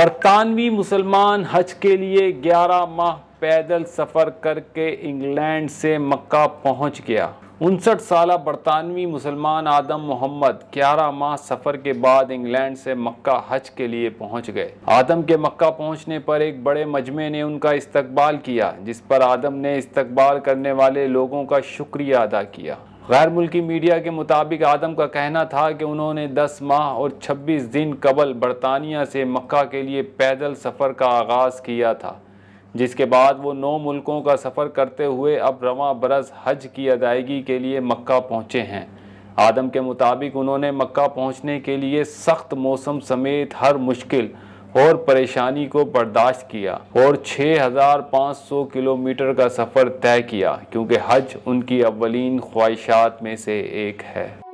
बरतानवी मुसलमान हज के लिए 11 माह पैदल सफ़र करके इंग्लैंड से मक्का पहुंच गया उनसठ साल बरतानवी मुसलमान आदम मोहम्मद 11 माह सफ़र के बाद इंग्लैंड से मक्का हज के लिए पहुंच गए आदम के मक्का पहुंचने पर एक बड़े मजमे ने उनका इस्तकबाल किया जिस पर आदम ने इस्तकबाल करने वाले लोगों का शुक्रिया अदा किया गैर मुल्की मीडिया के मुताबिक आदम का कहना था कि उन्होंने 10 माह और 26 दिन कबल बरतानिया से मक्का के लिए पैदल सफ़र का आगाज़ किया था जिसके बाद वो नौ मुल्कों का सफ़र करते हुए अब रवा बरस हज की अदायगी के लिए मक्का पहुँचे हैं आदम के मुताबिक उन्होंने मक्का पहुँचने के लिए सख्त मौसम समेत हर मुश्किल और परेशानी को बर्दाश्त किया और 6,500 किलोमीटर का सफ़र तय किया क्योंकि हज उनकी अवलिन ख्वाहिशात में से एक है